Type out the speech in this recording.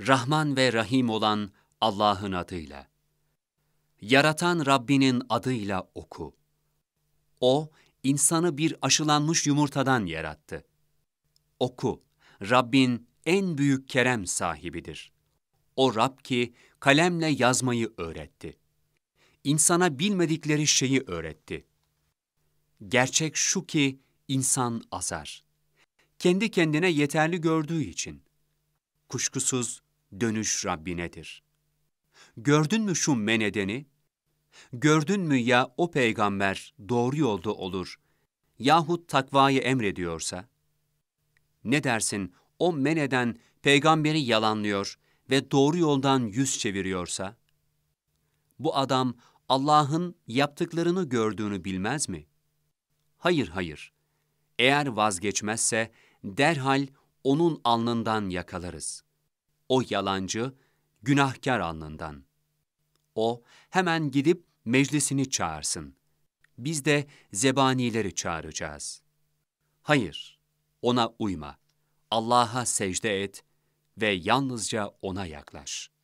Rahman ve Rahim olan Allah'ın adıyla. Yaratan Rabbinin adıyla oku. O, insanı bir aşılanmış yumurtadan yarattı. Oku, Rabbin en büyük kerem sahibidir. O Rab ki kalemle yazmayı öğretti. İnsana bilmedikleri şeyi öğretti. Gerçek şu ki insan azar. Kendi kendine yeterli gördüğü için. Kuşkusuz dönüş Rabbinedir. Gördün mü şu menedeni? Gördün mü ya o peygamber doğru yolda olur yahut takvayı emrediyorsa? Ne dersin o meneden peygamberi yalanlıyor ve doğru yoldan yüz çeviriyorsa? Bu adam Allah'ın yaptıklarını gördüğünü bilmez mi? Hayır, hayır. Eğer vazgeçmezse derhal onun alnından yakalarız.'' o yalancı, günahkar alnından. O hemen gidip meclisini çağırsın. Biz de zebanileri çağıracağız. Hayır, ona uyma. Allah'a secde et ve yalnızca ona yaklaş.''